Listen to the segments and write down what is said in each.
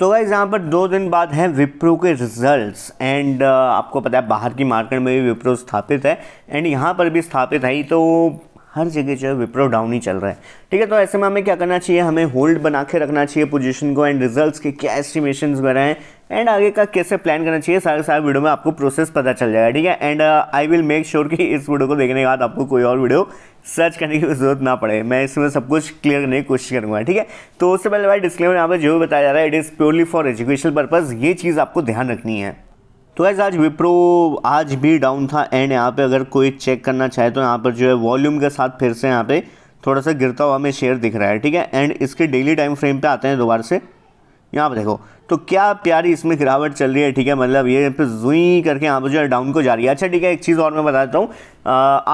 तो वह यहाँ पर दो दिन बाद हैं विप्रो के रिजल्ट्स एंड uh, आपको पता है बाहर की मार्केट में भी विप्रो स्थापित है एंड यहाँ पर भी स्थापित है तो हर जगह जो है विप्रो डाउन ही चल रहा है ठीक है तो ऐसे में हमें क्या करना चाहिए हमें होल्ड बना के रखना चाहिए पोजीशन को एंड रिजल्ट्स के क्या एस्टिमेशन वगैरह हैं एंड आगे का कैसे प्लान करना चाहिए सारे सारे वीडियो में आपको प्रोसेस पता चल जाएगा ठीक है and I will make sure कि इस वीडियो को देखने के बाद आपको कोई और वीडियो सर्च करने की जरूरत ना पड़े मैं इसमें सब कुछ क्लियर करने की कोशिश करूँगा ठीक है तो उससे पहले भाई डिस्क्लेमर यहाँ पर जो भी बताया जा रहा है it is purely for educational purpose ये चीज़ आपको ध्यान रखनी है तो ऐसा आज विप्रो आज भी डाउन था एंड यहाँ पे अगर कोई चेक करना चाहे तो यहाँ पर जो है वॉल्यूम के साथ फिर से यहाँ पे थोड़ा सा गिरता हुआ हमें शेयर दिख रहा है ठीक है एंड इसके डेली टाइम फ्रेम पे आते हैं दोबारा से यहाँ पर देखो तो क्या प्यारी इसमें गिरावट चल रही है ठीक है मतलब ये पे जुई करके यहाँ पर जो है डाउन को जा रही है अच्छा ठीक है एक चीज़ और मैं बताता हूँ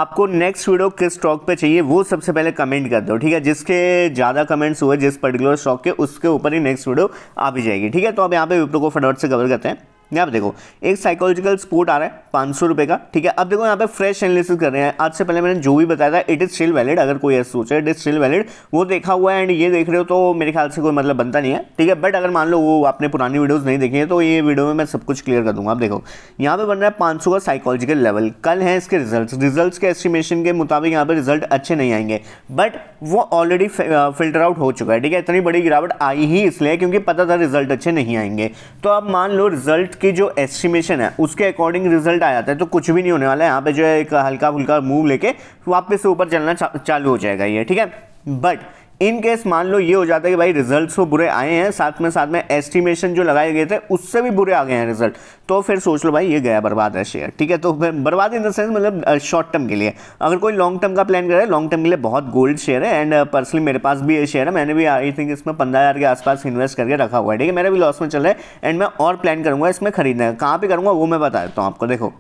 आपको नेक्स्ट वीडियो किस स्टॉक पे चाहिए वो सबसे पहले कमेंट कर दो ठीक है जिसके ज़्यादा कमेंट्स हुए जिस पर्टिकुलर स्टॉक के उसके ऊपर ही नेक्स्ट वीडियो आ भी जाएगी ठीक है तो अब यहाँ पे विप्रो को फटाफट से कवर करते हैं यहाँ पे देखो एक साइकोलॉजिकल सपोर्ट आ रहा है पाँच सौ रुपये का ठीक है अब देखो यहाँ पे फ्रेश एनालिसिस कर रहे हैं आज से पहले मैंने जो भी बताया था इट इज़ स्टिल वैलिड अगर कोई ऐसा सोचा इट इज़ स्टिल वैलिड वो देखा हुआ है एंड ये देख रहे हो तो मेरे ख्याल से कोई मतलब बनता नहीं है ठीक है बट अगर मान लो वो आपने पुरानी वीडियोज़ नहीं देखी है तो ये वीडियो में मैं सब कुछ क्लियर कर दूंगा आप देखो यहाँ पे बन रहा है पाँच का साइकोलॉजिकल लेवल कल है इसके रिजल्ट रिजल्ट के एस्टिमेशन के मुताबिक यहाँ पर रिजल्ट अच्छे नहीं आएंगे बट वो ऑलरेडी फिल्टर आउट हो चुका है ठीक है इतनी बड़ी गिरावट आई ही इसलिए क्योंकि पता था रिजल्ट अच्छे नहीं आएंगे तो आप मान लो रिजल्ट की जो एस्टिमेशन है उसके अकॉर्डिंग रिजल्ट आ जाता है तो कुछ भी नहीं होने वाला है यहाँ पे जो है एक हल्का फुल्का मूव लेके वापस से ऊपर चलना चा, चालू हो जाएगा ये ठीक है बट इन केस मान लो ये हो जाता है कि भाई रिजल्ट्स तो बुरे आए हैं साथ में साथ में एस्टिमेशन जो लगाए गए थे उससे भी बुरे आ गए हैं रिजल्ट तो फिर सोच लो भाई ये गया बर्बाद है शेयर ठीक है तो बर्बाद इन द सेंस मतलब शॉर्ट टर्म के लिए अगर कोई लॉन्ग टर्म का प्लान करे लॉन्ग टर्म के लिए बहुत गोल्ड शेयर है एंड पर्सनली मेरे पास भी ये शेयर है मैंने भी आई थिंक इसमें पंद्रह हज़ार के आसपास इन्वेस्ट करके रखा हुआ है ठीक है मेरा भी लॉस में चल रहा है एंड मैं और प्लान करूँगा इसमें खरीदने का कहाँ पर करूँगा वो मैं बता देता हूँ आपको देखो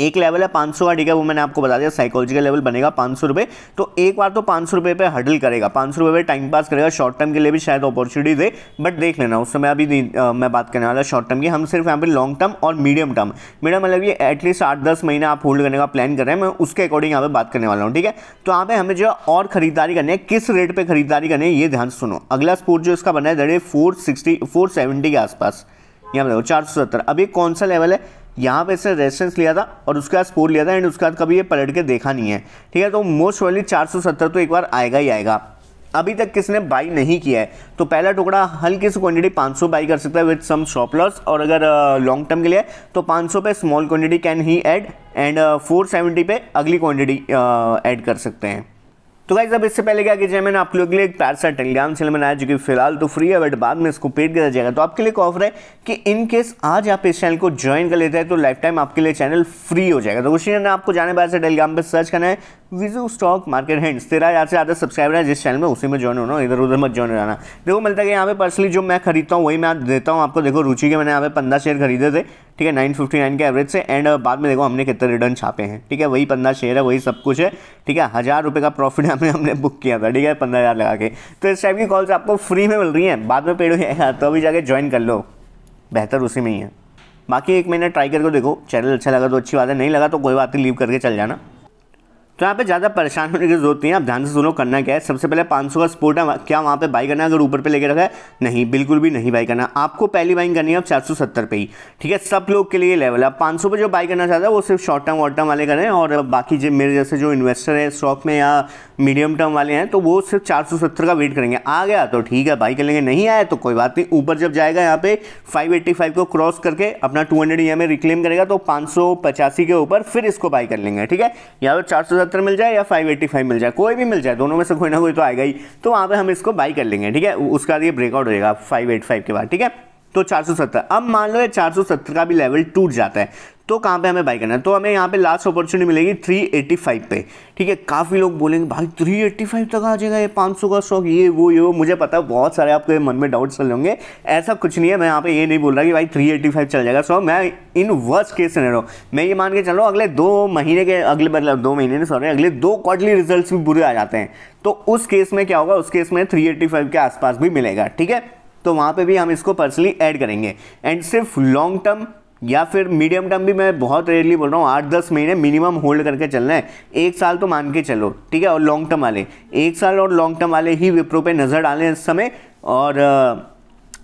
एक लेवल है पाँच सौ का ठीक है वो मैंने आपको बता दिया साइकोलॉजी का लेवल बनेगा पाँच सौ रुपये तो एक बार तो पाँच सौ रुपये पर हडल करेगा पाँच सौ रुपये पर टाइम पास करेगा शॉर्ट टर्म के लिए भी शायद अपॉर्चुनिटी दे बट देख लेना उस समय अभी आ, मैं बात करने वाला शॉर्ट टर्म की हम सिर्फ यहाँ पर लॉन्ग टर्म और मीडियम टर्म मीडियम मतलब ये एटलीस्ट आठ दस महीने आप होल्ड करने का प्लान कर रहे हैं मैं उसके अकॉर्डिंग यहाँ पर बात करने वाला हूँ ठीक है तो यहाँ पे हमें जो और खरीदारी करनी है किस रेट पर खरीदारी करनी है ये ध्यान सुनो अगला स्पोर्ट जो इसका बना है फोर सिक्सटी फोर सेवेंटी के आसपास यहाँ पर चार सौ सत्तर अभी कौन सा लेवल है यहाँ पे इसने रेजिस्टेंस लिया था और उसके बाद सपोर्ट लिया था एंड उसके बाद कभी ये पलट के देखा नहीं है ठीक है तो मोस्ट वाली 470 तो एक बार आएगा ही आएगा अभी तक किसने बाई नहीं किया है तो पहला टुकड़ा हल्की सी क्वांटिटी 500 बाई कर सकता है विद सम शॉप लॉस और अगर लॉन्ग टर्म के लिए तो 500 पे स्मॉल क्वांटिटी कैन ही ऐड एंड 470 पे अगली क्वांटिटी ऐड कर सकते हैं तो गाइज अब इससे पहले क्या कीजिए मैंने आप लोग के लिए एक पैरसा टेलीग्राम चैनल बनाया जो कि फिलहाल तो फ्री है बट बाद में इसको पेड किया जाएगा तो आपके लिए एक ऑफर है कि इन केस आज आप इस चैनल को ज्वाइन कर लेते हैं तो लाइफ टाइम आपके लिए चैनल फ्री हो जाएगा तो कुछ ने आपको जाने बाहर से टेलीग्राम पर सर्च करना है विजू स्टॉक मार्केट हैंड्स तेरह हज़ार से ज़्यादा सब्सक्राइबर है जिस चैनल में उसी में ज्वाइन होना इधर उधर मत ज्वाइन रहना देखो मिलता है कि यहाँ पे पर्सनली जो मैं खरीदता हूँ वही मैं देता हूँ आपको देखो रुचि के मैंने यहाँ पे पंद्रह शेयर खरीदे थे ठीक है नाइन फिफ्टी नाइन के एवरेज से एंड बाद में देखो हमने कितने रिटर्न छापे हैं ठीक है वही पंद्रह शेयर है वही सब कुछ है ठीक है हज़ार रुपये का प्रॉफिट हमें हमने बुक किया था ठीक है पंद्रह हज़ार लगा के तो इस टाइप की कॉल्स आपको फ्री में मिल रही हैं बाद में पेड़ हुई तो अभी जाके ज्वाइन कर लो बेहतर उसी में ही है बाकी एक महीना ट्राई करके देखो चैनल अच्छा लगा तो अच्छी बात है नहीं लगा तो कोई बात नहीं लीव करके चल जाना तो यहाँ पे ज़्यादा परेशान होने की जरूरत नहीं है आप ध्यान से सुनो करना क्या है सबसे पहले 500 का सपोर्ट है क्या वहाँ पे बाई करना है अगर ऊपर पे लेके रखा है नहीं बिल्कुल भी नहीं बाई करना आपको पहली बाइंग करनी है आप चार सौ सत्तर पे ही ठीक है सब लोग के लिए लेवल है पाँच सौ पे जो बाई करना चाहता है वो सिर्फ शॉर्ट टर्म वॉर्ट टर्म वाले करें और बाकी जो मेरे जैसे जो इन्वेस्टर है स्टॉक में या मीडियम टर्म वाले हैं तो वो सिर्फ चार सौ सत्तर का वेट करेंगे आ गया तो ठीक है बाई कर लेंगे नहीं आया तो कोई बात नहीं ऊपर जब जाएगा यहाँ पे फाइव एट्टी फाइव को क्रॉस करके अपना two hundred E M reclaim करेगा तो पाँच सौ पचासी के ऊपर फिर इसको बाई कर लेंगे ठीक है यहाँ पर चार सौ सत्तर मिल जाए या फाइव एट्टी फाइव मिल जाए कोई भी मिल जाए दोनों में से कोई ना कोई तो आएगा ही तो वहाँ पर हम इसको बाई कर लेंगे ठीक है उसका ये ब्रेकआउट हो जाएगा फाइव एट फाइव के बाद ठीक है तो सत्तर अब मान लो ये सत्तर का भी लेवल टूट जाता है तो कहाँ पे हमें बाई करना है तो हमें यहाँ पे लास्ट अपॉर्चुनिटी मिलेगी 385 पे ठीक है काफ़ी लोग बोलेंगे भाई 385 तक आ जाएगा ये 500 का स्टॉक ये वो ये वो मुझे पता है बहुत सारे आपके मन में डाउट्स चल होंगे ऐसा कुछ नहीं है मैं यहाँ पे ये नहीं बोल रहा कि भाई 385 चल जाएगा सो मैं इन वर्स्ट केस सिनेरियो मैं ये मान के चल रहा हूँ अगले दो महीने के अगले मतलब दो महीने सॉरी अगले दो क्वार्टरली रिजल्ट भी बुरे आ जाते हैं तो उस केस में क्या होगा उस केस में थ्री के आसपास भी मिलेगा ठीक है तो वहाँ पर भी हम इसको पर्सनली एड करेंगे एंड सिर्फ लॉन्ग टर्म या फिर मीडियम टर्म भी मैं बहुत रेयरली बोल रहा हूँ आठ दस महीने मिनिमम होल्ड करके चलना है एक साल तो मान के चलो ठीक है और लॉन्ग टर्म वाले एक साल और लॉन्ग टर्म वाले ही विप्रो पे नज़र डालें इस समय और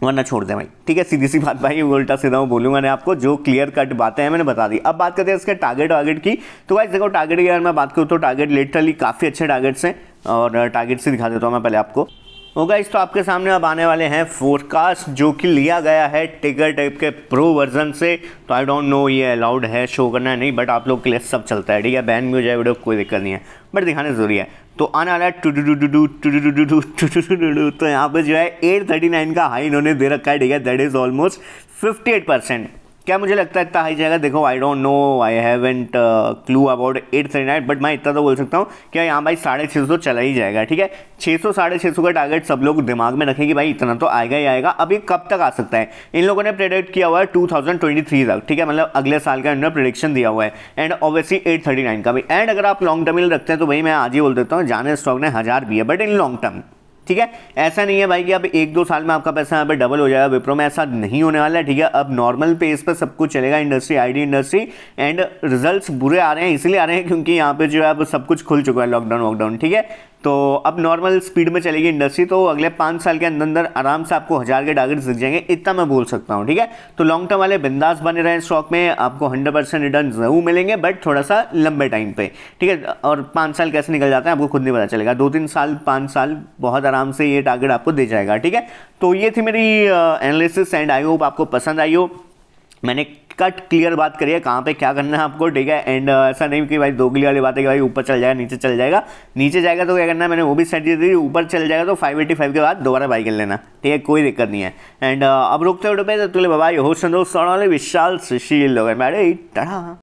वरना छोड़ दें भाई ठीक है सीधी सी बात भाई उल्टा सीधा हूँ बोलूँगा मैंने आपको जो क्लियर कट बातें हैं मैंने बता दी अब बात करते हैं इसके टारगेट वारगेट की तो भाई देखो टारगेट की अगर मैं बात करूँ तो टारगेट लिटरली काफ़ी अच्छे टारगेट्स हैं और टारगेट से दिखा देता हूँ मैं पहले आपको होगा इस तो आपके सामने अब आने वाले हैं फोरकास्ट जो कि लिया गया है टिगर टाइप के प्रो वर्जन से तो आई डोंट नो ये अलाउड है शो करना है नहीं बट आप लोग के लिए सब चलता है ठीक है बैन भी हो जाए वीडियो कोई दिक्कत नहीं है बट दिखाना ज़रूरी है तो आने वाला है टू डू डू टू डू डू टू डू डू डू तो यहाँ पर जो है एट थर्टी नाइन का हाई इन्होंने दे रखा है ठीक है that is almost fifty eight percent क्या मुझे लगता है इतना हाई जाएगा देखो I don't know I haven't clue about eight thirty nine but मैं इतना तो बोल सकता हूँ कि यहाँ भाई साढ़े छः सौ तो चला ही जाएगा ठीक है छः सौ साढ़े छः सौ का टारगेट सब लोग दिमाग में रखें कि भाई इतना तो आएगा ही आएगा अभी कब तक आ सकता है इन लोगों ने प्रेडिक्ट किया हुआ है टू थाउजेंड ट्वेंटी थ्री तक ठीक है मतलब अगले साल का इन्होंने प्रोडिक्शन दिया हुआ है and obviously eight thirty nine का भी एंड अगर आप लॉन्ग टर्म रखते हैं तो भाई मैं आज ही बोल देता हूँ जाने स्टॉक ने हज़ार भी है बट इन लॉन्ग टर्म ठीक है ऐसा नहीं है भाई कि अब एक दो साल में आपका पैसा यहाँ पे डबल हो जाएगा विप्रो में ऐसा नहीं होने वाला है ठीक है अब नॉर्मल पेस पर सब कुछ चलेगा industry IT industry and results बुरे आ रहे हैं इसलिए आ रहे हैं क्योंकि यहाँ पे जो है अब सब कुछ खुल चुका है लॉकडाउन वॉकडाउन ठीक है तो अब नॉर्मल स्पीड में चलेगी इंडस्ट्री तो अगले पाँच साल के अंदर अंदर आराम से आपको हज़ार के टारगेट्स दिख जाएंगे इतना मैं बोल सकता हूँ ठीक है तो लॉन्ग टर्म वाले बिंदास बने रहे स्टॉक में आपको हंड्रेड परसेंट रिटर्न जरूर मिलेंगे बट थोड़ा सा लंबे टाइम पर ठीक है और पाँच साल कैसे निकल जाता है आपको खुद नहीं पता चलेगा दो तीन साल पाँच साल बहुत आराम से ये टारगेट आपको दे जाएगा ठीक है तो ये थी मेरी एनालिसिस एंड आई होप आपको पसंद आई हो मैंने कट क्लियर बात करिए कहाँ पे क्या करना है आपको ठीक है एंड uh, ऐसा नहीं कि भाई दोगली वाली बात है कि भाई ऊपर चल जाएगा नीचे चल जाएगा नीचे जाएगा तो क्या करना है मैंने वो भी सेट दी थी ऊपर चल जाएगा तो फाइव एटी फाइव के बाद दोबारा बाई कर लेना ठीक है कोई दिक्कत नहीं है एंड uh, अब रुकते हो पे तो तुले बाबा होस्ट संतोष विशाल सुशील लोग मैडे टड़ा